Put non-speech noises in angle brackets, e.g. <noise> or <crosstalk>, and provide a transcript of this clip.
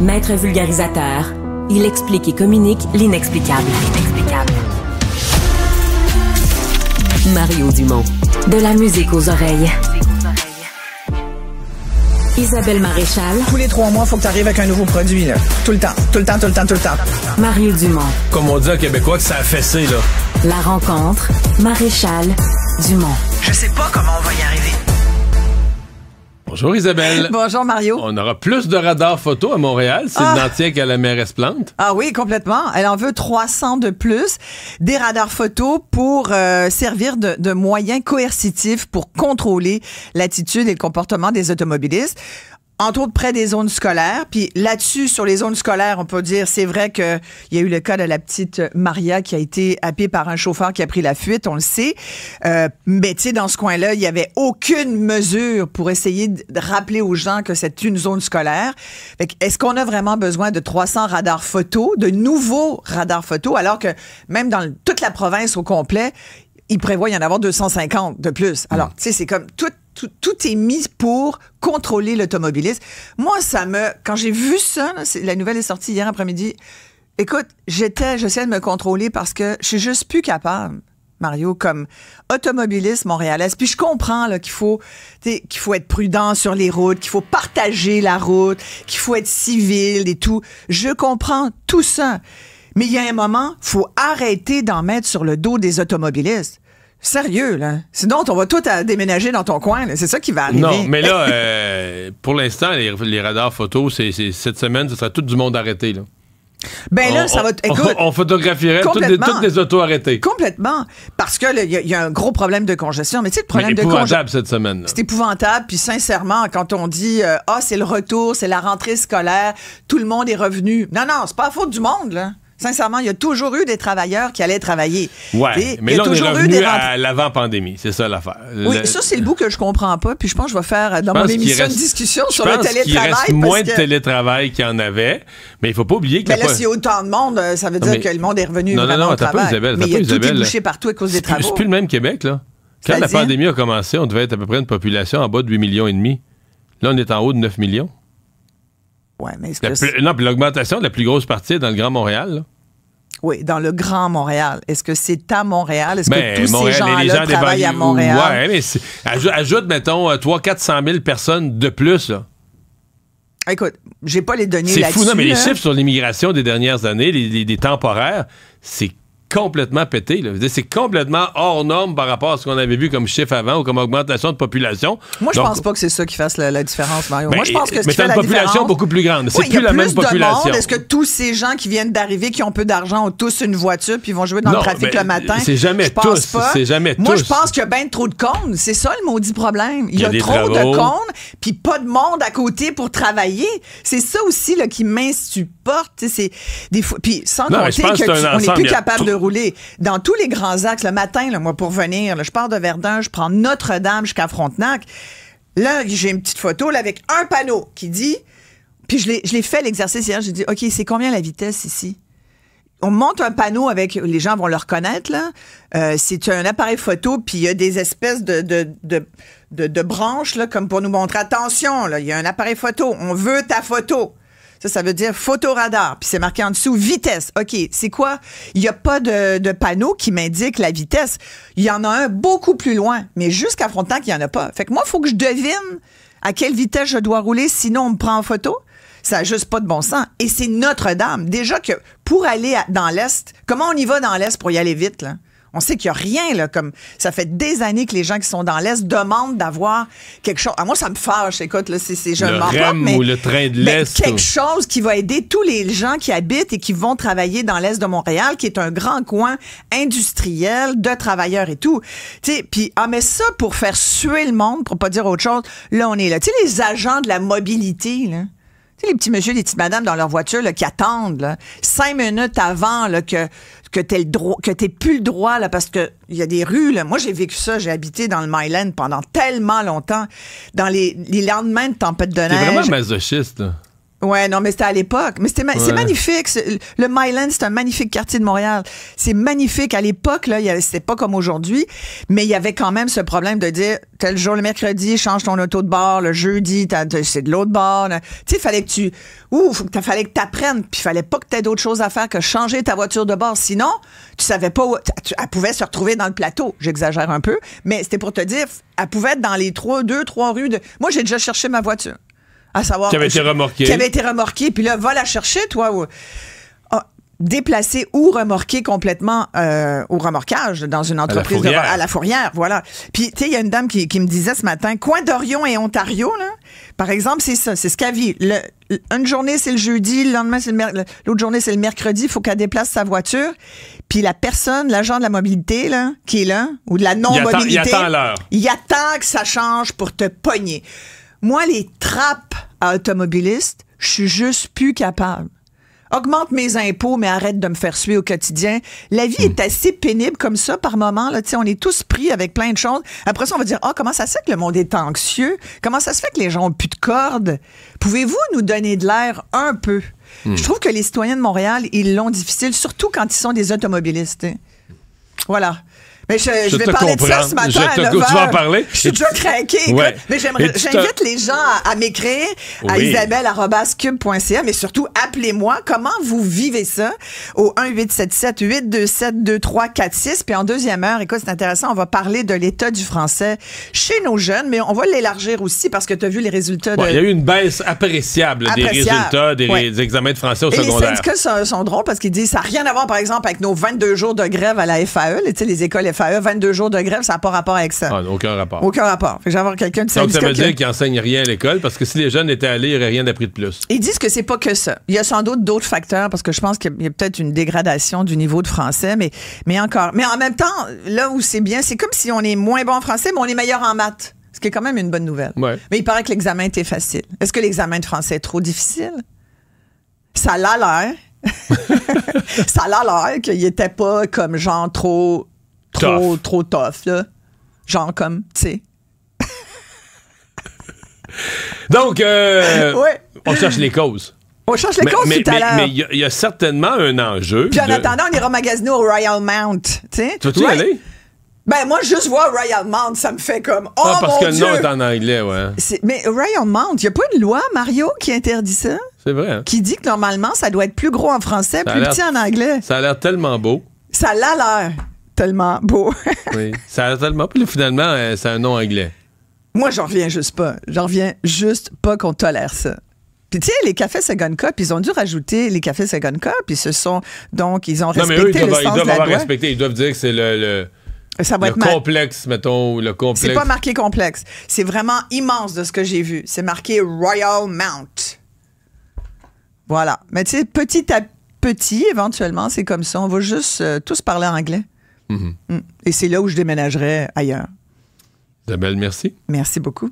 Maître vulgarisateur, il explique et communique l'inexplicable. Mario Dumont. De la musique aux oreilles. Isabelle Maréchal. Tous les trois mois, faut que tu arrives avec un nouveau produit, Tout le temps, tout le temps, tout le temps, tout le temps. Mario Dumont. Comme on dit à Québécois que ça a fessé, là. La rencontre, Maréchal je Je sais pas comment on va y arriver. Bonjour Isabelle. <laughs> Bonjour Mario. On aura plus de radars photo à Montréal c'est une ah. entière qu'à la mairesse Plante. Ah oui, complètement. Elle en veut 300 de plus. Des radars photo pour euh, servir de, moyens coercitifs pour contrôler l'attitude et le comportement des automobilistes entre autres près des zones scolaires. Puis là-dessus, sur les zones scolaires, on peut dire, c'est vrai qu'il y a eu le cas de la petite Maria qui a été happée par un chauffeur qui a pris la fuite, on le sait. Euh, mais tu sais, dans ce coin-là, il n'y avait aucune mesure pour essayer de rappeler aux gens que c'est une zone scolaire. est-ce qu'on a vraiment besoin de 300 radars photos, de nouveaux radars photos, alors que même dans toute la province au complet, il prévoit y en avoir 250 de plus. Alors, mm. tu sais, c'est comme toute tout, est mis pour contrôler l'automobiliste. Moi, ça me, quand j'ai vu ça, la nouvelle est sortie hier après-midi. Écoute, j'étais, j'essayais de me contrôler parce que je suis juste plus capable. Mario, comme automobiliste montréalaise. Puis je comprends qu'il faut, qu'il faut être prudent sur les routes, qu'il faut partager la route, qu'il faut être civil et tout. Je comprends tout ça. Mais il y a un moment, faut arrêter d'en mettre sur le dos des automobilistes. Sérieux, là. Sinon, on va tout à déménager dans ton coin. C'est ça qui va arriver. Non, mais là, <laughs> euh, pour l'instant, les, radars photos, c'est, cette semaine, ce sera tout du monde arrêté. Ben là, on, ça va. Écoute, on, photographierait toutes les autos arrêtées. Complètement. Parce que il y, a un gros problème de congestion. Mais tu sais, le problème de congestion. C'est épouvantable cette semaine. C'est épouvantable. Puis sincèrement, quand on dit oh, Ah, c'est le retour, c'est la rentrée scolaire, tout le monde est revenu. Non, non, c'est pas la faute du monde, là. Sincèrement, il y a toujours eu des travailleurs qui allaient travailler. Oui, mais là, on est revenu à l'avant-pandémie. C'est ça l'affaire. Oui, ça, c'est le bout que je comprends pas. Puis je pense que je vais faire euh, dans mon émission une discussion sur le télétravail. Il reste moins de télétravail qu'il y en avait, mais il faut pas oublier que. Mais là, s'il y a autant de monde, euh, ça veut dire que le monde est revenu. Non, non, non, t'as pas Isabelle. Mais il y a tout bouché partout à cause des travaux. C'est plus le même Québec, là. Quand la pandémie a commencé, on devait être à peu près une population en bas de 8 millions et demi. Là, on est en haut de 9 millions. Ouais, mais Non, puis l'augmentation de la plus grosse partie est dans le Grand Montréal. Oui, dans le Grand Montréal. Est-ce que c'est à Montréal? Est-ce que ben, tous ces gens-là travaillent à Montréal? mais ajoute, mettons, 300-400 euh, 000 personnes de plus. Écoute, j'ai pas les données là-dessus. fou, non, mais les chiffres sur l'immigration des dernières années, les, les- des temporaires, c'est complètement pété. C'est complètement hors norme par rapport à ce qu'on avait vu comme chiffre avant ou comme augmentation de population. Moi, je pense pas que c'est ça qui fasse la, différence, Mario. Ben, Moi, je pense que ce mais une la population beaucoup plus grande. C'est plus la plus même population. Est-ce que tous ces gens qui viennent d'arriver, qui ont peu d'argent, ont tous une voiture puis vont jouer dans le trafic ben, le matin? C'est jamais tous. C'est jamais Moi, je pense qu'il y a bien trop de comptes. C'est ça le maudit problème. Il y, a, trop de comptes puis pas de monde à côté pour travailler. C'est ça aussi qui m'insupporte. Puis sans compter n'est plus capable de rouler dans tous les grands axes le matin, là, moi, pour venir, je pars de Verdun, je prends Notre-Dame jusqu'à Frontenac. Là, j'ai une petite photo là, avec un panneau qui dit, puis je l'ai fait l'exercice hier, j'ai dit, OK, c'est combien la vitesse ici? on monte un panneau avec les gens vont le reconnaître là. Euh, c'est un appareil photo puis il y a des espèces de de, branches là comme pour nous montrer attention là il y a un appareil photo on veut ta photo ça, veut dire photoradar. Puis c'est marqué en dessous vitesse. OK, c'est quoi? Il n'y a pas de, panneau qui m'indique la vitesse. Il y en a un beaucoup plus loin, mais jusqu'à Frontenac, il n'y en a pas. Fait que moi, il faut que je devine à quelle vitesse je dois rouler, sinon on me prend en photo. Ça n'a juste pas de bon sens. Et c'est Notre-Dame. Déjà que pour aller dans l'Est, comment on y va dans l'Est pour y aller vite, là? On sait qu'il n'y a rien, là, comme ça fait des années que les gens qui sont dans l'Est demandent d'avoir quelque chose. Ah, moi, ça me fâche, écoute, là, c'est, je le REM mais, le quelque chose qui va aider tous les gens qui habitent et qui vont travailler dans l'Est de Montréal, qui est un grand coin industriel de travailleurs et tout. Tu puis, ah, mais ça, pour faire suer le monde, pour pas dire autre chose, là, on est là. Tu sais, les agents de la mobilité, là les petits messieurs, les petites madames dans leur voiture qui attendent cinq minutes avant là, que, que tu n'aies plus le droit, là, parce il y a des rues. Moi, j'ai vécu ça. J'ai habité dans le Myland pendant tellement longtemps, dans les, les lendemains de tempête de neige. C'est vraiment masochiste. Ouais, non, mais c'était à l'époque. Mais c'était c'est magnifique. Le Myland, c'est un magnifique quartier de Montréal. C'est magnifique. À l'époque, là, c'était pas comme aujourd'hui, mais il y avait quand même ce problème de dire, tel jour, le mercredi, change ton auto de bord. Le jeudi, c'est de l'autre bord. Tu sais, il fallait que tu, ouf, fallait que t'apprennes. Puis fallait pas que t'aies d'autres choses à faire que changer ta voiture de bord. Sinon, tu savais pas où, elle pouvait se retrouver dans le plateau. J'exagère un peu, mais c'était pour te dire, elle pouvait être dans les trois, deux, trois rues de, moi, j'ai déjà cherché ma voiture à savoir... Qui avait été remorqué. Qui avait été remorqué. Puis là, va la chercher, toi. Oh, déplacer ou remorquer complètement euh, au remorquage dans une entreprise à la fourrière. voilà. Puis, tu sais, il y a une dame qui, me disait ce matin, coin d'Orion et Ontario, par exemple, c'est ça, c'est ce qu'elle vit. une journée, c'est le jeudi, le lendemain, c'est le l'autre journée, c'est le mercredi, il faut qu'elle déplace sa voiture. Puis la personne, l'agent de la mobilité, là, qui est là, ou de la non-mobilité, il attend, il attend que ça change pour te pogner. Moi, les trappes à automobiliste, je suis juste plus capable. Augmente mes impôts, mais arrête de me faire suer au quotidien. La vie hmm. est assez pénible comme ça par moment. Là. on est tous pris avec plein de choses. Après ça, on va dire, oh, comment ça se fait que le monde est anxieux? Comment ça se fait que les gens n'ont plus de cordes? Pouvez-vous nous donner de l'air un peu? Hmm. Je trouve que les citoyens de Montréal, ils l'ont difficile, surtout quand ils sont des automobilistes. Voilà. Mais je, vais parler de ça ce matin. à 9 parler. Je suis déjà craqué. Mais j'invite les gens à, m'écrire à isabelle.cube.ca, mais surtout, appelez-moi. Comment vous vivez ça au 1-877-827-2346. Puis en deuxième heure, écoute, c'est intéressant, on va parler de l'état du français chez nos jeunes, mais on va l'élargir aussi parce que tu as vu les résultats. Il de... y a eu une baisse appréciable, des résultats des, examens de français au Et secondaire. Les syndicats sont, sont drôles parce qu'ils disent ça n'a rien à voir, par exemple, avec nos 22 jours de grève à la FAE, les, les écoles E, eux, 22 jours de grève, ça n'a pas rapport avec ça. Ah, aucun rapport. Aucun rapport. Fait que quelqu'un de Donc, ça veut dire qu'ils rien à l'école parce que si les jeunes étaient allés, il n'y aurait rien appris de plus. Ils disent que c'est pas que ça. Il y a sans doute d'autres facteurs parce que je pense qu'il y a peut-être une dégradation du niveau de français, mais, mais encore. Mais en même temps, là où c'est bien, c'est comme si on est moins bon en français, mais on est meilleur en maths. Ce qui est quand même une bonne nouvelle. Mais il paraît que l'examen était facile. Est-ce que l'examen de français est trop difficile? Ça l'a l'air. <laughs> ça l'a l'air qu'il n'était pas comme genre trop trop, trop tough, là. Genre comme, tu sais. <laughs> Donc, euh, <laughs> on cherche les causes. On cherche les causes mais, tout à l'heure. Mais il y, a certainement un enjeu. Puis en attendant, on ira magasiner au Royal Mount. sais. Tu vas tout aller? Ben, moi, juste voir Royal Mount, ça me fait comme. Oh, ah, parce que le nom est en anglais, ouais. Mais Royal Mount, il n'y a pas une loi, Mario, qui interdit ça? C'est vrai. Hein. Qui dit que normalement, ça doit être plus gros en français, plus petit en anglais. Ça a l'air tellement beau. Ça l'a l'air tellement beau. <laughs> oui, ça a tellement. Puis finalement, euh, c'est un nom anglais. Moi, j'en reviens juste pas. J'en reviens juste pas qu'on tolère ça. Puis tu sais, les cafés Second Cup, ils ont dû rajouter les cafés Second Cup, ils se sont donc ils ont respecté non, mais eux, ils doivent, ils doivent avoir respecté, ils doivent dire que c'est le, le... complexe, mettons, le complexe. C'est pas marqué complexe. C'est vraiment immense de ce que j'ai vu. C'est marqué Royal Mount. Voilà. Mais tu sais, petit à petit, éventuellement, c'est comme ça. On va juste euh, tous parler anglais. Mm-hmm. Mm. Et c'est là où je déménagerais ailleurs. Isabelle, merci. Merci beaucoup.